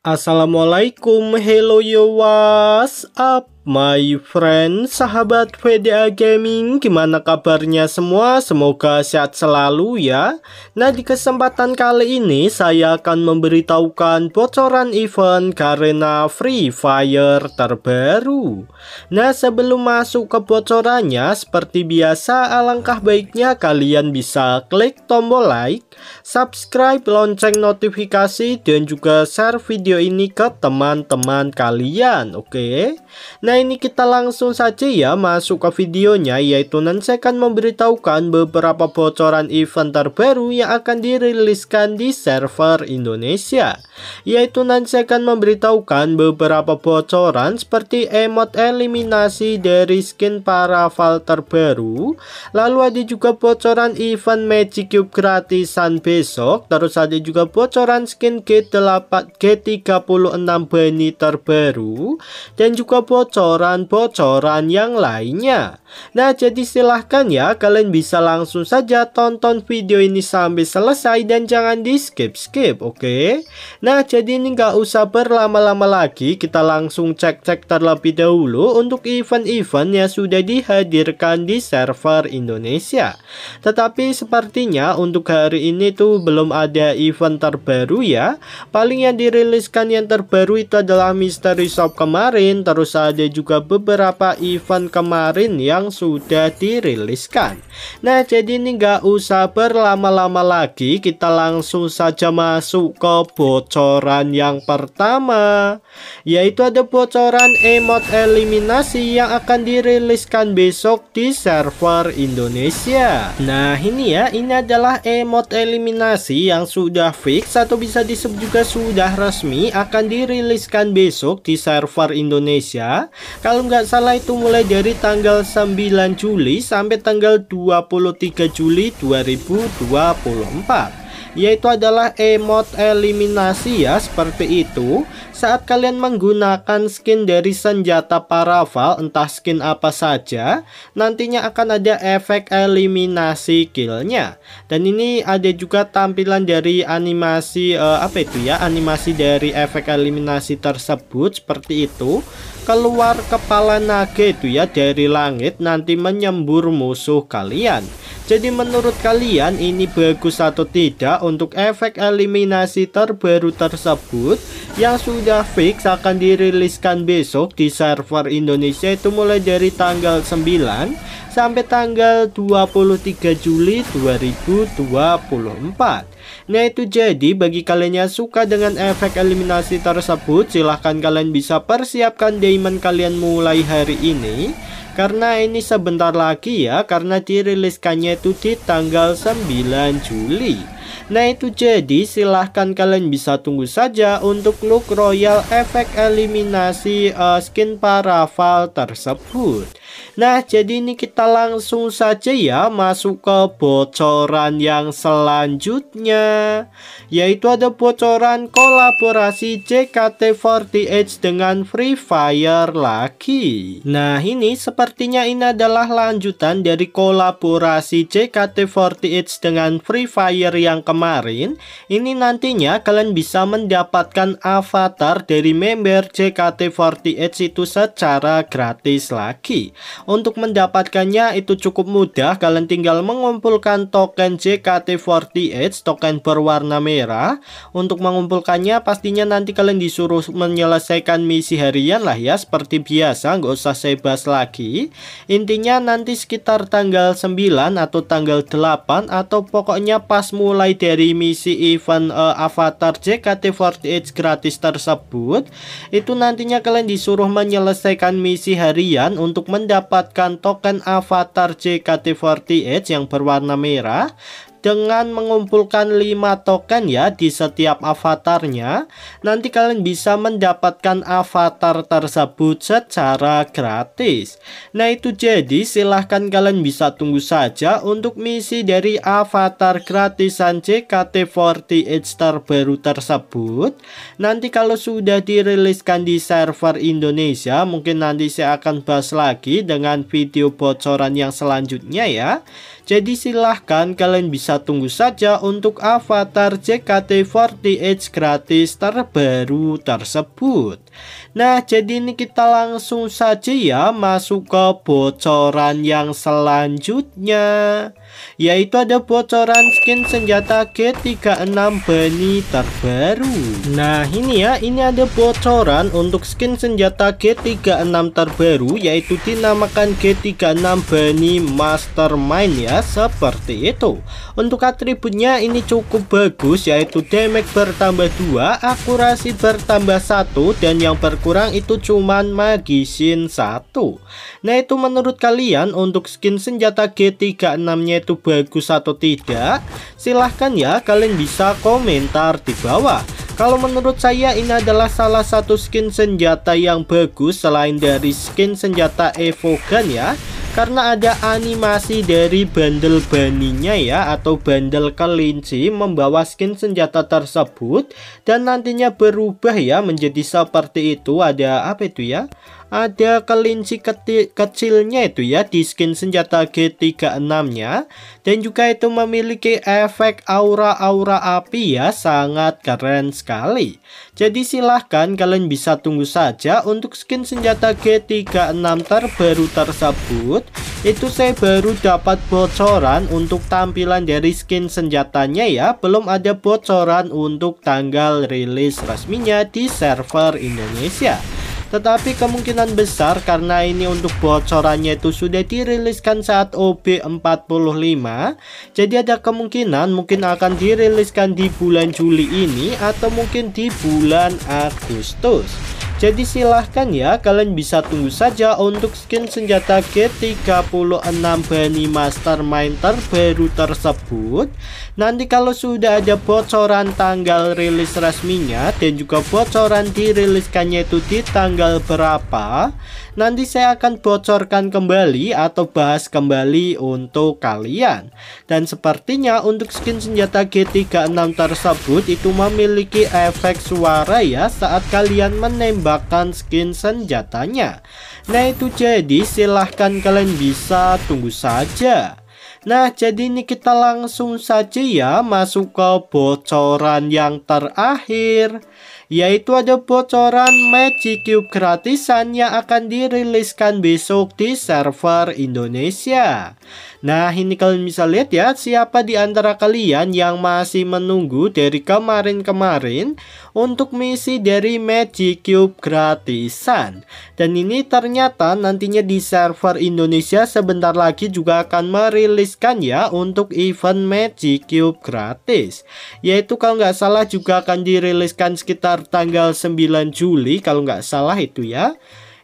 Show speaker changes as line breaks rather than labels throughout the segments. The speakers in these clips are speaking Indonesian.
Assalamualaikum, hello yo, what's up? My friend, sahabat VDA Gaming, gimana kabarnya semua? Semoga sehat selalu ya. Nah, di kesempatan kali ini saya akan memberitahukan bocoran event Garena Free Fire terbaru. Nah, sebelum masuk ke bocorannya, seperti biasa alangkah baiknya kalian bisa klik tombol like, subscribe, lonceng notifikasi, dan juga share video ini ke teman-teman kalian, oke? Okay? Nah, Nah ini kita langsung saja ya masuk ke videonya yaitu saya akan memberitahukan beberapa bocoran event terbaru yang akan diriliskan di server Indonesia Yaitu saya akan memberitahukan beberapa bocoran seperti emote eliminasi dari skin paraval terbaru Lalu ada juga bocoran event Magic Cube gratisan besok Terus ada juga bocoran skin G8, G36 Benny terbaru Dan juga bocoran bocoran-bocoran yang lainnya. Nah jadi silahkan ya kalian bisa langsung saja tonton video ini sampai selesai dan jangan di skip-skip oke. Okay? Nah jadi ini nggak usah berlama-lama lagi kita langsung cek-cek terlebih dahulu untuk event-event yang sudah dihadirkan di server Indonesia. Tetapi sepertinya untuk hari ini tuh belum ada event terbaru ya. Paling yang diriliskan yang terbaru itu adalah Mystery Shop kemarin, terus ada juga beberapa event kemarin yang sudah diriliskan Nah jadi ini nggak usah berlama-lama lagi kita langsung saja masuk ke bocoran yang pertama Yaitu ada bocoran emote eliminasi yang akan diriliskan besok di server Indonesia Nah ini ya ini adalah emote eliminasi yang sudah fix atau bisa disebut juga sudah resmi akan diriliskan besok di server Indonesia kalau nggak salah itu mulai dari tanggal 9 Juli sampai tanggal 23 Juli 2024 yaitu adalah emote eliminasi ya seperti itu saat kalian menggunakan skin dari senjata paraval entah skin apa saja nantinya akan ada efek eliminasi killnya dan ini ada juga tampilan dari animasi uh, apa itu ya animasi dari efek eliminasi tersebut seperti itu keluar kepala naga itu ya dari langit nanti menyembur musuh kalian jadi menurut kalian ini bagus atau tidak untuk efek eliminasi terbaru tersebut yang sudah fix akan diriliskan besok di server Indonesia itu mulai dari tanggal 9 sampai tanggal 23 Juli 2024. Nah itu jadi bagi kalian yang suka dengan efek eliminasi tersebut silahkan kalian bisa persiapkan diamond kalian mulai hari ini karena ini sebentar lagi ya, karena diriliskannya itu di tanggal 9 Juli. Nah itu jadi silahkan kalian bisa tunggu saja untuk look royal efek eliminasi uh, skin para tersebut. Nah jadi ini kita langsung saja ya masuk ke bocoran yang selanjutnya Yaitu ada bocoran kolaborasi JKT48 dengan Free Fire lagi Nah ini sepertinya ini adalah lanjutan dari kolaborasi JKT48 dengan Free Fire yang kemarin Ini nantinya kalian bisa mendapatkan avatar dari member JKT48 itu secara gratis lagi untuk mendapatkannya itu cukup mudah, kalian tinggal mengumpulkan token JKT48, token berwarna merah. Untuk mengumpulkannya pastinya nanti kalian disuruh menyelesaikan misi harian lah ya, seperti biasa, nggak usah saya bahas lagi. Intinya nanti sekitar tanggal 9 atau tanggal 8 atau pokoknya pas mulai dari misi event uh, avatar JKT48 gratis tersebut, itu nantinya kalian disuruh menyelesaikan misi harian untuk mendapatkan mendapatkan token avatar JKT48 yang berwarna merah dengan mengumpulkan 5 token ya di setiap avatarnya nanti kalian bisa mendapatkan avatar tersebut secara gratis nah itu jadi silahkan kalian bisa tunggu saja untuk misi dari avatar gratisan CKT 48 terbaru tersebut nanti kalau sudah diriliskan di server Indonesia mungkin nanti saya akan bahas lagi dengan video bocoran yang selanjutnya ya jadi silahkan kalian bisa bisa tunggu saja untuk avatar JKT48 gratis terbaru tersebut. Nah, jadi ini kita langsung saja ya masuk ke bocoran yang selanjutnya yaitu ada bocoran skin senjata G36 Bani terbaru nah ini ya ini ada bocoran untuk skin senjata G36 terbaru yaitu dinamakan G36 Bani Mastermind ya seperti itu untuk atributnya ini cukup bagus yaitu damage bertambah 2 akurasi bertambah 1 dan yang berkurang itu cuman magisin 1 nah itu menurut kalian untuk skin senjata G36 nya itu itu bagus atau tidak? Silahkan ya kalian bisa komentar di bawah. Kalau menurut saya ini adalah salah satu skin senjata yang bagus selain dari skin senjata Evogan ya karena ada animasi dari bandel baninya ya atau bandel kelinci membawa skin senjata tersebut dan nantinya berubah ya menjadi seperti itu ada apa itu ya ada kelinci kecil kecilnya itu ya di skin senjata G36-nya dan juga itu memiliki efek aura-aura api ya sangat keren sekali. Jadi silahkan kalian bisa tunggu saja untuk skin senjata G36 terbaru tersebut. Itu saya baru dapat bocoran untuk tampilan dari skin senjatanya ya, belum ada bocoran untuk tanggal rilis resminya di server Indonesia. Tetapi kemungkinan besar karena ini untuk bocorannya itu sudah diriliskan saat OB45 Jadi ada kemungkinan mungkin akan diriliskan di bulan Juli ini atau mungkin di bulan Agustus jadi silahkan ya kalian bisa tunggu saja untuk skin senjata G36 Bani Mastermind terbaru tersebut Nanti kalau sudah ada bocoran tanggal rilis resminya dan juga bocoran diriliskannya itu di tanggal berapa Nanti saya akan bocorkan kembali atau bahas kembali untuk kalian. Dan sepertinya untuk skin senjata G36 tersebut itu memiliki efek suara ya saat kalian menembakkan skin senjatanya. Nah itu jadi silahkan kalian bisa tunggu saja. Nah, jadi ini kita langsung saja ya masuk ke bocoran yang terakhir yaitu ada bocoran Magic Cube gratisan yang akan diriliskan besok di server Indonesia. Nah, ini kalian bisa lihat ya, siapa di antara kalian yang masih menunggu dari kemarin-kemarin untuk misi dari Magic Cube gratisan. Dan ini ternyata nantinya di server Indonesia sebentar lagi juga akan meriliskan ya untuk event Magic Cube gratis. Yaitu kalau nggak salah juga akan diriliskan skin sekitar tanggal 9 Juli kalau nggak salah itu ya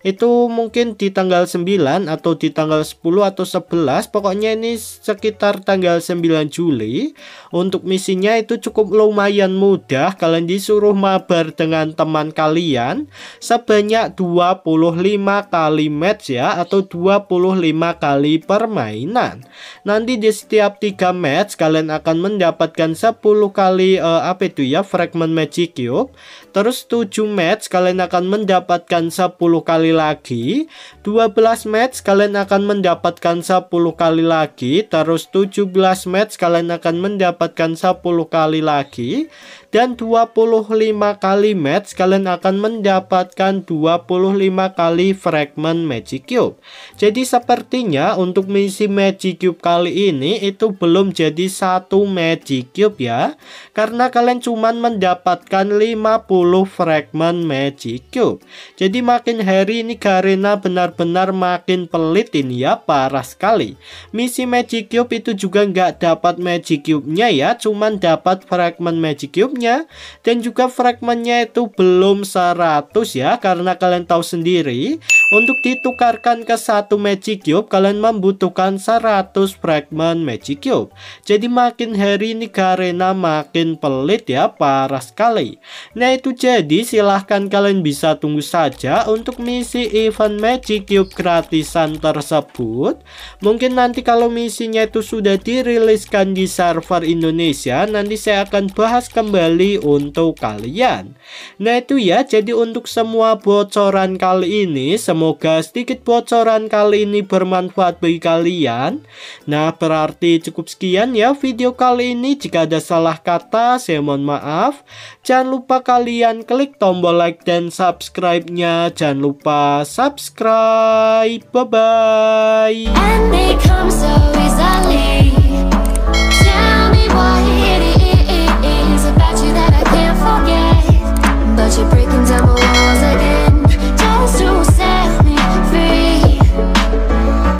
itu mungkin di tanggal 9 atau di tanggal 10 atau 11 pokoknya ini sekitar tanggal 9 Juli untuk misinya itu cukup lumayan mudah kalian disuruh mabar dengan teman kalian sebanyak 25 kali match ya atau 25 kali permainan nanti di setiap 3 match kalian akan mendapatkan 10 kali uh, apa itu ya fragment magic cube terus 7 match kalian akan mendapatkan 10 kali lagi 12 match kalian akan mendapatkan 10 kali lagi terus 17 match kalian akan mendapatkan 10 kali lagi dan 25 kali match kalian akan mendapatkan 25 kali fragment magic cube jadi sepertinya untuk misi magic cube kali ini itu belum jadi satu magic cube ya karena kalian cuma mendapatkan 50 fragment magic cube jadi makin hari ini Garena benar-benar makin pelit ini ya parah sekali misi magic cube itu juga nggak dapat magic cube nya ya cuman dapat fragment magic cube nya fragmennya dan juga fragmennya itu belum 100 ya karena kalian tahu sendiri untuk ditukarkan ke satu magic cube kalian membutuhkan 100 fragment magic cube. Jadi makin hari ini karena makin pelit ya parah sekali. Nah itu jadi silahkan kalian bisa tunggu saja untuk misi event magic cube gratisan tersebut. Mungkin nanti kalau misinya itu sudah diriliskan di server Indonesia nanti saya akan bahas kembali kembali untuk kalian. Nah itu ya, jadi untuk semua bocoran kali ini, semoga sedikit bocoran kali ini bermanfaat bagi kalian. Nah berarti cukup sekian ya video kali ini. Jika ada salah kata, saya mohon maaf. Jangan lupa kalian klik tombol like dan subscribe-nya. Jangan lupa subscribe. Bye-bye. And you're breaking down